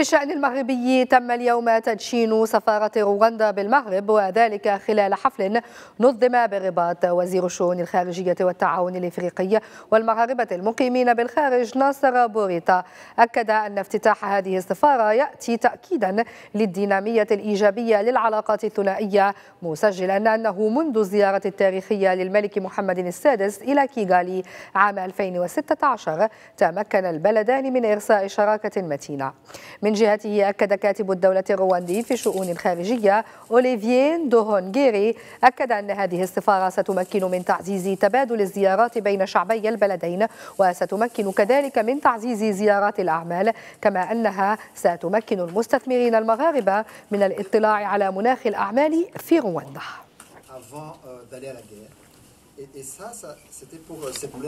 في الشأن المغربي تم اليوم تدشين سفارة رواندا بالمغرب وذلك خلال حفل نظم بالرباط وزير الشؤون الخارجية والتعاون الإفريقي والمغاربة المقيمين بالخارج ناصر بوريتا أكد أن افتتاح هذه السفارة يأتي تأكيدا للدينامية الإيجابية للعلاقات الثنائية مسجلا أنه منذ الزيارة التاريخية للملك محمد السادس إلى كيغالي عام 2016 تمكن البلدان من إرساء شراكة متينة من من جهته أكد كاتب الدولة الرواندي في الشؤون الخارجية أوليفيين دوهونغيري أكد أن هذه السفارة ستمكن من تعزيز تبادل الزيارات بين شعبي البلدين وستمكن كذلك من تعزيز زيارات الأعمال كما أنها ستمكن المستثمرين المغاربة من الاطلاع على مناخ الأعمال في رواندا. Euh,